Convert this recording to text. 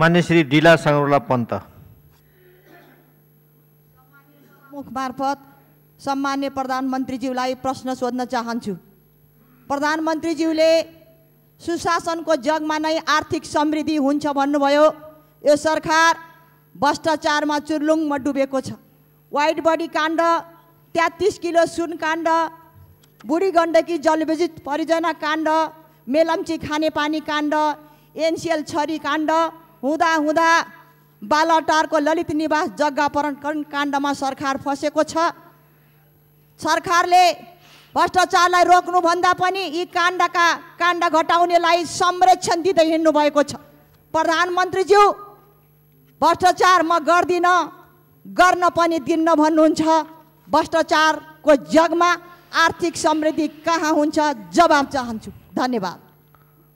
मान्य श्री डिला साङ्ला पन्त मुखमार्फत सम्मान्य प्रधानमन्त्रीज्यूलाई प्रश्न सोध्न चाहन्छु प्रधानमन्त्रीज्यूले सुशासनको जगमा नै आर्थिक समृद्धि हुन्छ भन्नुभयो यो सरकार भ्रष्टाचारमा चुर्लुङमा डुबेको छ वाइट बडी काण्ड तेत्तिस किलो सुन काण्ड बुढी गण्डकी जलविद्युत परियोजना काण्ड मेलम्ची खानेपानी काण्ड एनसिएल छरी काण्ड हुँदा हुँदा बालाटारको ललित निवास जग्गा जग्गापरण काण्डमा सरकार फसेको छ सरकारले भ्रष्टाचारलाई रोक्नुभन्दा पनि यी काण्डका काण्ड घटाउनेलाई संरक्षण दिँदै हिँड्नुभएको छ प्रधानमन्त्रीज्यू भ्रष्टाचार म गर्दिनँ गर्न पनि दिन्न भन्नुहुन्छ भ्रष्टाचारको जगमा आर्थिक समृद्धि कहाँ हुन्छ जवाब चाहन्छु धन्यवाद